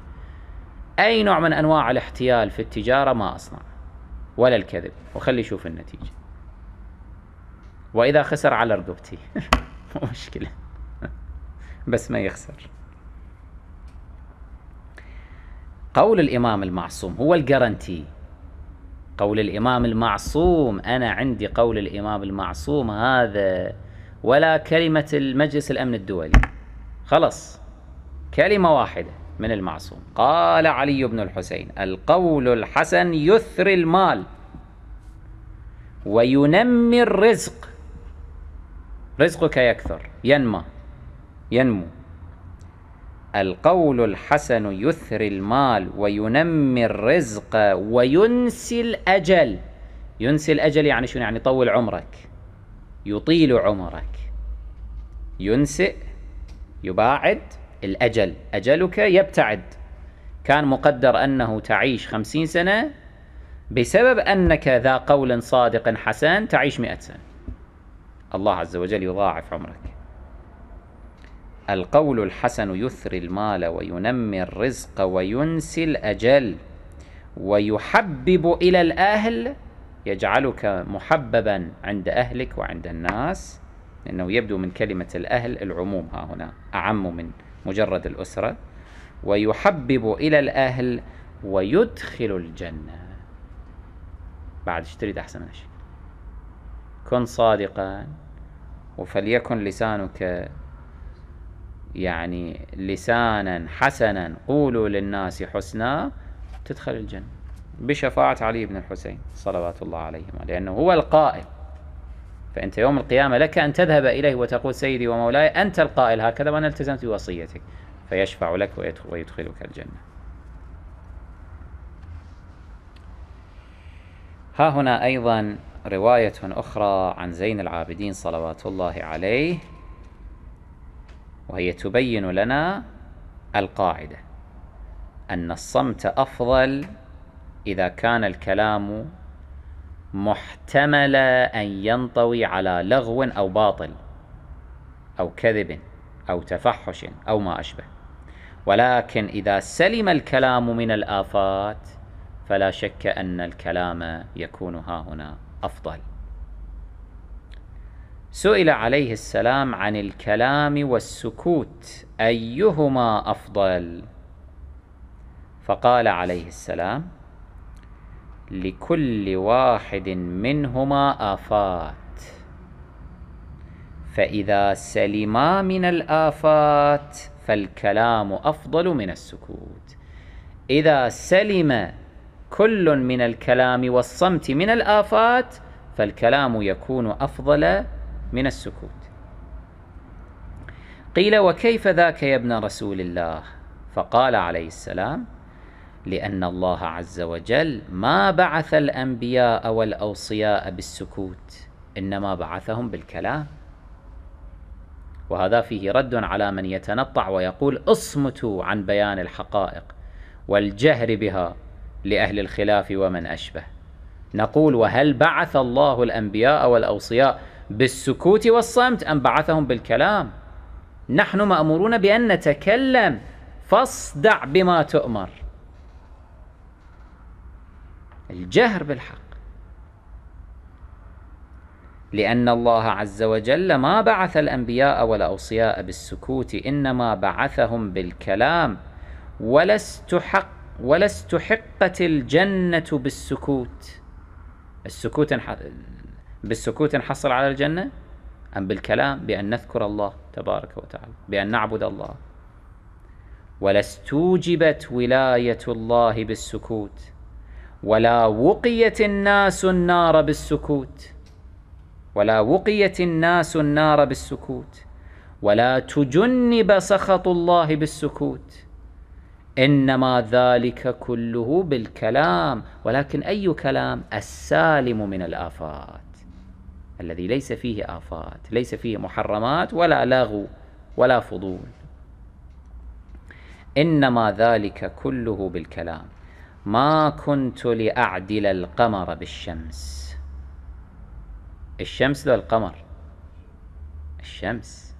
أي نوع من أنواع الاحتيال في التجارة ما أصنع ولا الكذب وخلي يشوف النتيجة وإذا خسر على رقبتي مشكلة بس ما يخسر قول الإمام المعصوم هو الجارنتي قول الإمام المعصوم أنا عندي قول الإمام المعصوم هذا ولا كلمة المجلس الأمن الدولي خلص كلمة واحدة من المعصوم قال علي بن الحسين القول الحسن يثري المال وينمي الرزق رزقك يكثر ينمى ينمو القول الحسن يثري المال وينمي الرزق وينسي الأجل ينسي الأجل يعني شنو يعني طول عمرك يطيل عمرك ينسئ يباعد الأجل أجلك يبتعد كان مقدر أنه تعيش خمسين سنة بسبب أنك ذا قول صادق حسن تعيش مئة سنة الله عز وجل يضاعف عمرك القول الحسن يثري المال وينمي الرزق وينسي الأجل ويحبب إلى الأهل يجعلك محببا عند أهلك وعند الناس لأنه يبدو من كلمة الأهل العموم ها هنا أعم من مجرد الأسرة ويحبب إلى الأهل ويدخل الجنة بعد ايش تريد أحسن من شيء كن صادقا وفليكن لسانك يعني لسانا حسنا قولوا للناس حسنا تدخل الجنة بشفاعة علي بن الحسين صلوات الله عليهما لأنه هو القائل فأنت يوم القيامة لك أن تذهب إليه وتقول سيدي ومولاي أنت القائل هكذا وأنا التزمت بوصيتك فيشفع لك ويدخلك الجنة ها هنا أيضا رواية أخرى عن زين العابدين صلوات الله عليه وهي تبين لنا القاعدة أن الصمت أفضل إذا كان الكلام محتمل أن ينطوي على لغو أو باطل أو كذب أو تفحش أو ما أشبه ولكن إذا سلم الكلام من الآفات فلا شك أن الكلام يكون ها هنا أفضل سئل عليه السلام عن الكلام والسكوت ايهما افضل فقال عليه السلام لكل واحد منهما افات فاذا سلما من الافات فالكلام افضل من السكوت اذا سلم كل من الكلام والصمت من الافات فالكلام يكون افضل من السكوت قيل وكيف ذاك يا ابن رسول الله فقال عليه السلام لان الله عز وجل ما بعث الانبياء والاوصياء بالسكوت انما بعثهم بالكلام وهذا فيه رد على من يتنطع ويقول اصمتوا عن بيان الحقائق والجهر بها لاهل الخلاف ومن اشبه نقول وهل بعث الله الانبياء والاوصياء بالسكوت والصمت أم بعثهم بالكلام نحن مأمورون بأن نتكلم فاصدع بما تؤمر الجهر بالحق لأن الله عز وجل ما بعث الأنبياء والأوصياء بالسكوت إنما بعثهم بالكلام ولست حق ولست حقت الجنة بالسكوت السكوت بالسكوت نحصل على الجنة أم بالكلام بأن نذكر الله تبارك وتعالى بأن نعبد الله ولاستوجبت ولاية الله بالسكوت ولا وقيت الناس النار بالسكوت ولا وقيت الناس النار بالسكوت ولا تجنب سخط الله بالسكوت انما ذلك كله بالكلام ولكن اي كلام السالم من الافات الذي ليس فيه آفات ليس فيه محرمات ولا لغو ولا فضول إنما ذلك كله بالكلام ما كنت لأعدل القمر بالشمس الشمس لو القمر الشمس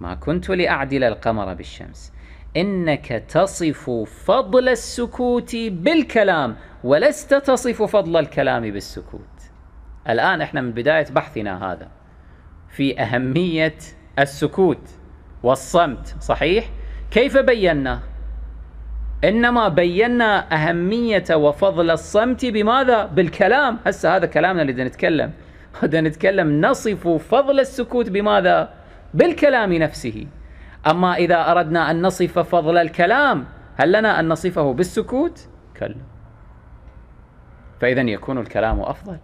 ما كنت لأعدل القمر بالشمس إنك تصف فضل السكوت بالكلام ولست تصف فضل الكلام بالسكوت الآن إحنا من بداية بحثنا هذا في أهمية السكوت والصمت صحيح؟ كيف بينا؟ إنما بينا أهمية وفضل الصمت بماذا؟ بالكلام هسه هذا كلامنا اللي نتكلم هذا نتكلم نصف فضل السكوت بماذا؟ بالكلام نفسه أما إذا أردنا أن نصف فضل الكلام هل لنا أن نصفه بالسكوت؟ كلا فإذا يكون الكلام أفضل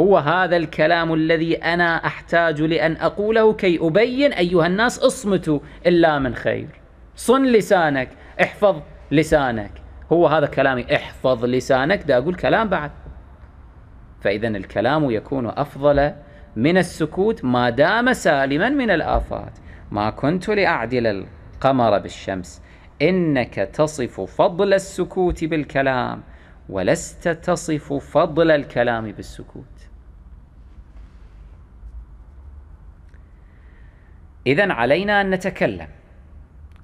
هو هذا الكلام الذي أنا أحتاج لأن أقوله كي أبين أيها الناس اصمتوا إلا من خير صن لسانك احفظ لسانك هو هذا كلامي احفظ لسانك دا أقول كلام بعد فإذا الكلام يكون أفضل من السكوت ما دام سالما من الآفات ما كنت لأعدل القمر بالشمس إنك تصف فضل السكوت بالكلام ولست تصف فضل الكلام بالسكوت إذا علينا أن نتكلم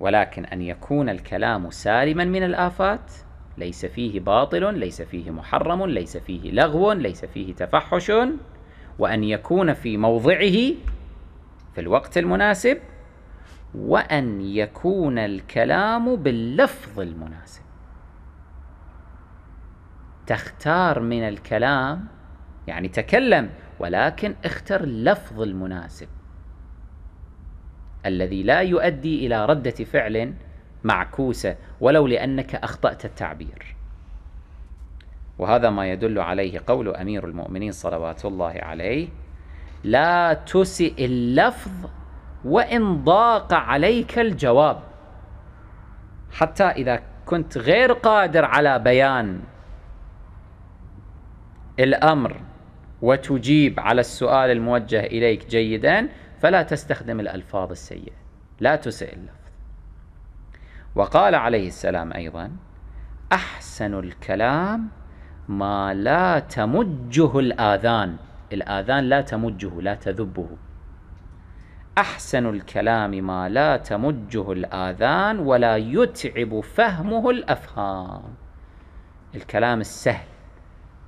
ولكن أن يكون الكلام سالما من الآفات ليس فيه باطل ليس فيه محرم ليس فيه لغو ليس فيه تفحش وأن يكون في موضعه في الوقت المناسب وأن يكون الكلام باللفظ المناسب تختار من الكلام يعني تكلم ولكن اختر اللفظ المناسب الذي لا يؤدي إلى ردة فعل معكوسة ولو لأنك أخطأت التعبير وهذا ما يدل عليه قول أمير المؤمنين صلوات الله عليه لا تسئ اللفظ وإن ضاق عليك الجواب حتى إذا كنت غير قادر على بيان الأمر وتجيب على السؤال الموجه إليك جيداً فلا تستخدم الألفاظ السيئة لا تسئ اللفظ وقال عليه السلام أيضا أحسن الكلام ما لا تمجه الآذان الآذان لا تمجه لا تذبه أحسن الكلام ما لا تمجه الآذان ولا يتعب فهمه الأفهام الكلام السهل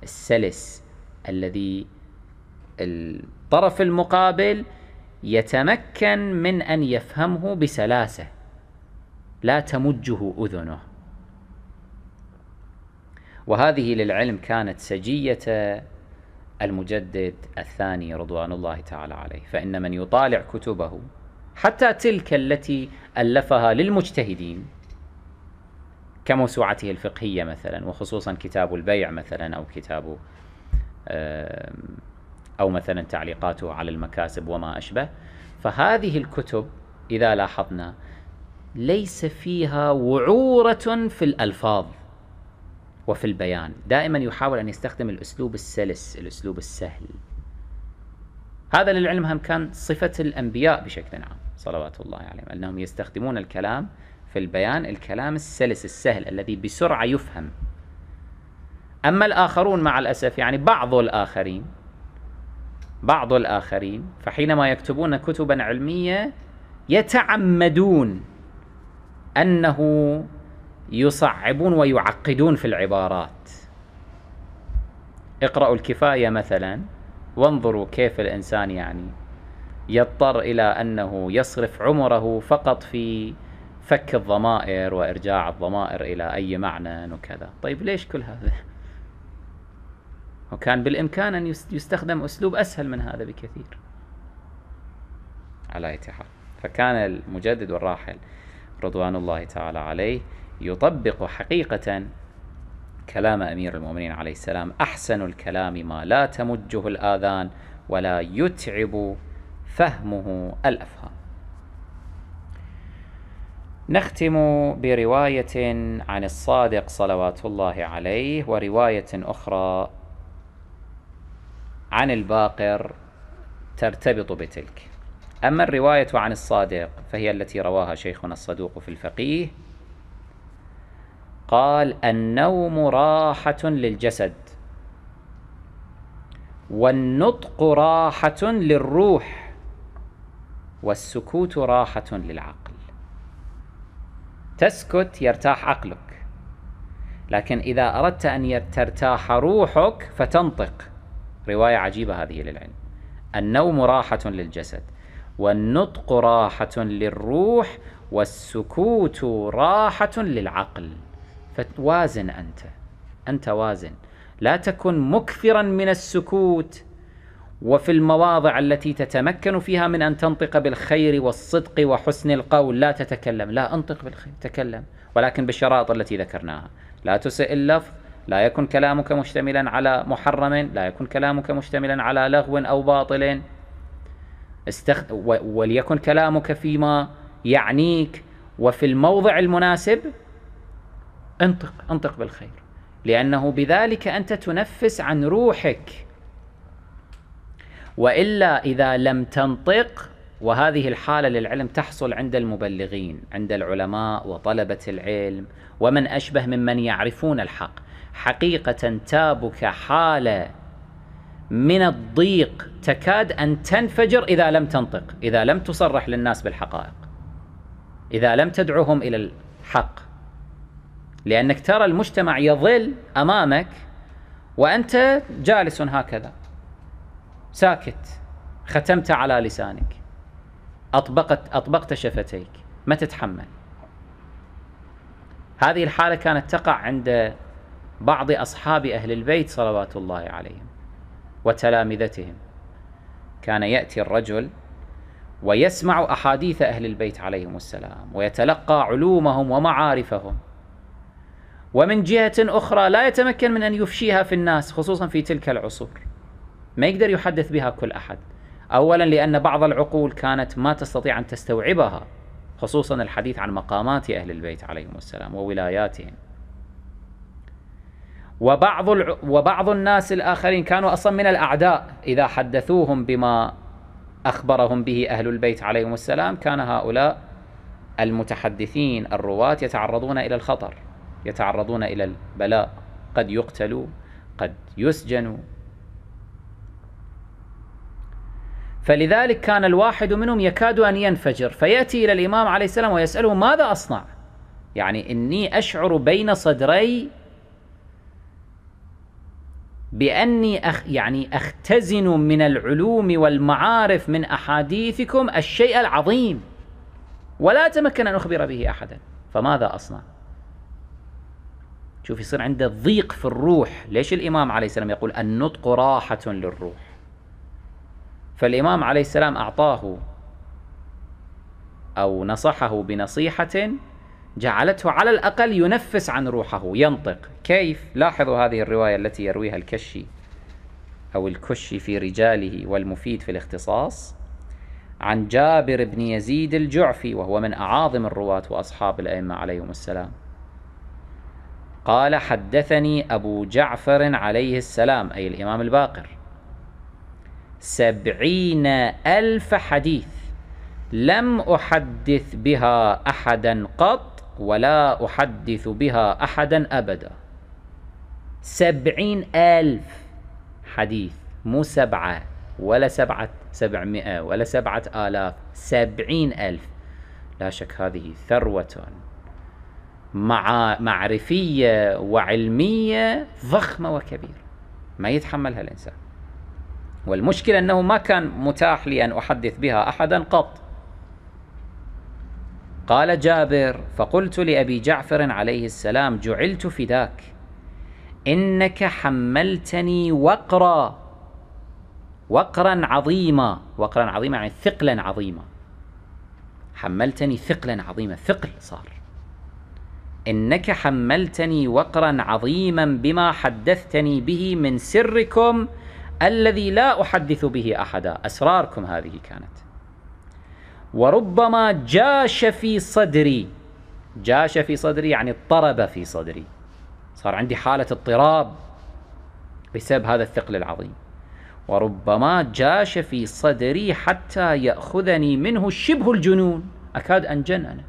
السلس الذي الطرف المقابل يتمكن من أن يفهمه بسلاسة لا تمجه أذنه وهذه للعلم كانت سجية المجدد الثاني رضوان الله تعالى عليه فإن من يطالع كتبه حتى تلك التي ألفها للمجتهدين كموسوعته الفقهية مثلا وخصوصا كتاب البيع مثلا أو كتاب أو مثلا تعليقاته على المكاسب وما أشبه فهذه الكتب إذا لاحظنا ليس فيها وعورة في الألفاظ وفي البيان دائما يحاول أن يستخدم الأسلوب السلس الأسلوب السهل هذا للعلم هم كان صفة الأنبياء بشكل عام صلوات الله عليهم أنهم يستخدمون الكلام في البيان الكلام السلس السهل الذي بسرعة يفهم أما الآخرون مع الأسف يعني بعض الآخرين بعض الآخرين فحينما يكتبون كتبا علمية يتعمدون أنه يصعبون ويعقدون في العبارات اقرأوا الكفاية مثلا وانظروا كيف الإنسان يعني يضطر إلى أنه يصرف عمره فقط في فك الضمائر وإرجاع الضمائر إلى أي معنى وكذا طيب ليش كل هذا؟ وكان بالإمكان أن يستخدم أسلوب أسهل من هذا بكثير على حال فكان المجدد والراحل رضوان الله تعالى عليه يطبق حقيقة كلام أمير المؤمنين عليه السلام أحسن الكلام ما لا تمجه الآذان ولا يتعب فهمه الأفهام نختم برواية عن الصادق صلوات الله عليه ورواية أخرى عن الباقر ترتبط بتلك أما الرواية عن الصادق فهي التي رواها شيخنا الصدوق في الفقيه قال النوم راحة للجسد والنطق راحة للروح والسكوت راحة للعقل تسكت يرتاح عقلك لكن إذا أردت أن ترتاح روحك فتنطق رواية عجيبة هذه للعلم النوم راحة للجسد والنطق راحة للروح والسكوت راحة للعقل فوازن أنت أنت وازن لا تكن مكثرا من السكوت وفي المواضع التي تتمكن فيها من أن تنطق بالخير والصدق وحسن القول لا تتكلم لا أنطق بالخير تكلم ولكن بالشرائط التي ذكرناها لا تسئ اللفظ لا يكن كلامك مشتملا على محرم لا يكن كلامك مشتملا على لغو أو باطل استخ... وليكن كلامك فيما يعنيك وفي الموضع المناسب انطق انطق بالخير لأنه بذلك أنت تنفس عن روحك وإلا إذا لم تنطق وهذه الحالة للعلم تحصل عند المبلغين عند العلماء وطلبة العلم ومن أشبه ممن يعرفون الحق حقيقة تابك حالة من الضيق تكاد أن تنفجر إذا لم تنطق إذا لم تصرح للناس بالحقائق إذا لم تدعوهم إلى الحق لأنك ترى المجتمع يظل أمامك وأنت جالس هكذا ساكت ختمت على لسانك أطبقت أطبقت شفتيك ما تتحمل هذه الحالة كانت تقع عند بعض أصحاب أهل البيت صلوات الله عليهم وتلامذتهم كان يأتي الرجل ويسمع أحاديث أهل البيت عليهم السلام ويتلقى علومهم ومعارفهم ومن جهة أخرى لا يتمكن من أن يفشيها في الناس خصوصا في تلك العصور ما يقدر يحدث بها كل أحد أولا لأن بعض العقول كانت ما تستطيع أن تستوعبها خصوصا الحديث عن مقامات أهل البيت عليهم السلام وولاياتهم وبعض الع... وبعض الناس الآخرين كانوا أصلا من الأعداء إذا حدثوهم بما أخبرهم به أهل البيت عليهم السلام كان هؤلاء المتحدثين الرواة يتعرضون إلى الخطر يتعرضون إلى البلاء قد يقتلوا قد يسجنوا فلذلك كان الواحد منهم يكاد أن ينفجر فيأتي إلى الإمام عليه السلام ويسأله ماذا أصنع يعني إني أشعر بين صدري بأني أخ يعني أختزن من العلوم والمعارف من أحاديثكم الشيء العظيم ولا أتمكن أن أخبر به أحدا فماذا أصنع شوف يصير عنده ضيق في الروح ليش الإمام عليه السلام يقول النطق راحة للروح فالإمام عليه السلام أعطاه أو نصحه بنصيحة جعلته على الأقل ينفس عن روحه ينطق كيف؟ لاحظوا هذه الرواية التي يرويها الكشي أو الكشي في رجاله والمفيد في الاختصاص عن جابر بن يزيد الجعفي وهو من أعاظم الرواة وأصحاب الأئمة عليهم السلام قال حدثني أبو جعفر عليه السلام أي الإمام الباقر سبعين ألف حديث لم أحدث بها أحدا قط ولا أحدث بها أحدا أبدا سبعين ألف حديث مو سبعة ولا سبعة سبعمائة ولا سبعة آلاف سبعين ألف لا شك هذه ثروة مع معرفية وعلمية ضخمة وكبيرة ما يتحملها الإنسان والمشكلة أنه ما كان متاح لي أن أحدث بها أحدا قط قال جابر فقلت لأبي جعفر عليه السلام جعلت فداك إنك حملتني وقرا وقرا عظيما وقرا عظيما يعني ثقلا عظيما حملتني ثقلا عظيما ثقل صار إنك حملتني وقرا عظيما بما حدثتني به من سركم الذي لا أحدث به أحدا أسراركم هذه كانت وربما جاش في صدري جاش في صدري يعني اضطرب في صدري صار عندي حالة اضطراب بسبب هذا الثقل العظيم وربما جاش في صدري حتى يأخذني منه شبه الجنون أكاد أنجن أنا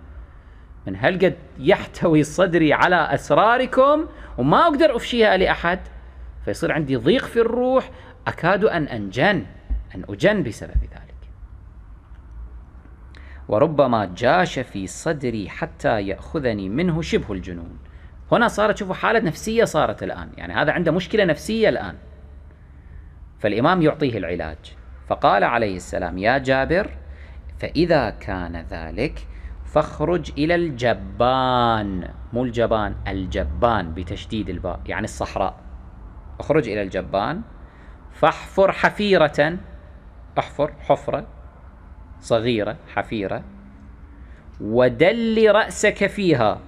من هل قد يحتوي صدري على أسراركم وما أقدر أفشيها لأحد فيصير عندي ضيق في الروح أكاد أن أنجن أن أجن بسبب ذلك وربما جاش في صدري حتى يأخذني منه شبه الجنون هنا صارت شوفوا حالة نفسية صارت الآن يعني هذا عنده مشكلة نفسية الآن فالإمام يعطيه العلاج فقال عليه السلام يا جابر فإذا كان ذلك فاخرج إلى الجبان مو الجبان الجبان بتشديد الباء يعني الصحراء اخرج إلى الجبان فاحفر حفيرة احفر حفرة صغيرة حفيرة ودل رأسك فيها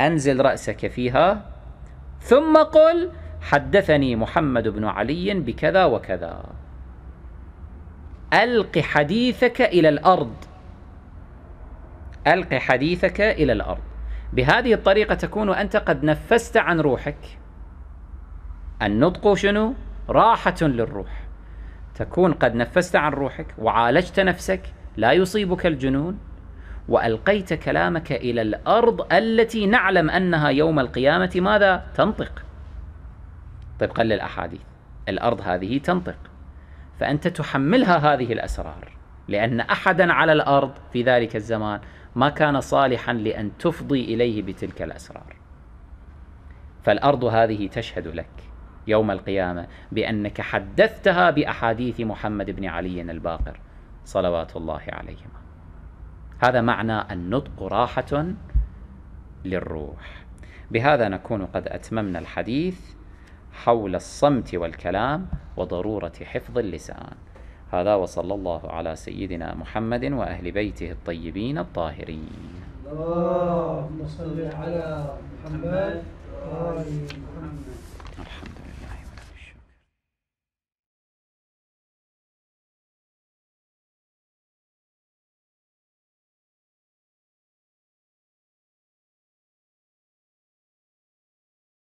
أنزل رأسك فيها ثم قل حدثني محمد بن علي بكذا وكذا ألق حديثك إلى الأرض ألق حديثك إلى الأرض بهذه الطريقة تكون أنت قد نفست عن روحك النطق شنو؟ راحة للروح تكون قد نفست عن روحك وعالجت نفسك لا يصيبك الجنون والقيت كلامك الى الارض التي نعلم انها يوم القيامه ماذا تنطق طبقا للاحاديث الارض هذه تنطق فانت تحملها هذه الاسرار لان احدا على الارض في ذلك الزمان ما كان صالحا لان تفضي اليه بتلك الاسرار فالارض هذه تشهد لك يوم القيامة بأنك حدثتها بأحاديث محمد بن علي الباقر صلوات الله عليهما هذا معنى النطق راحة للروح بهذا نكون قد أتممنا الحديث حول الصمت والكلام وضرورة حفظ اللسان هذا وصلى الله على سيدنا محمد وأهل بيته الطيبين الطاهرين اللهم صل على محمد وآل محمد الحمد لله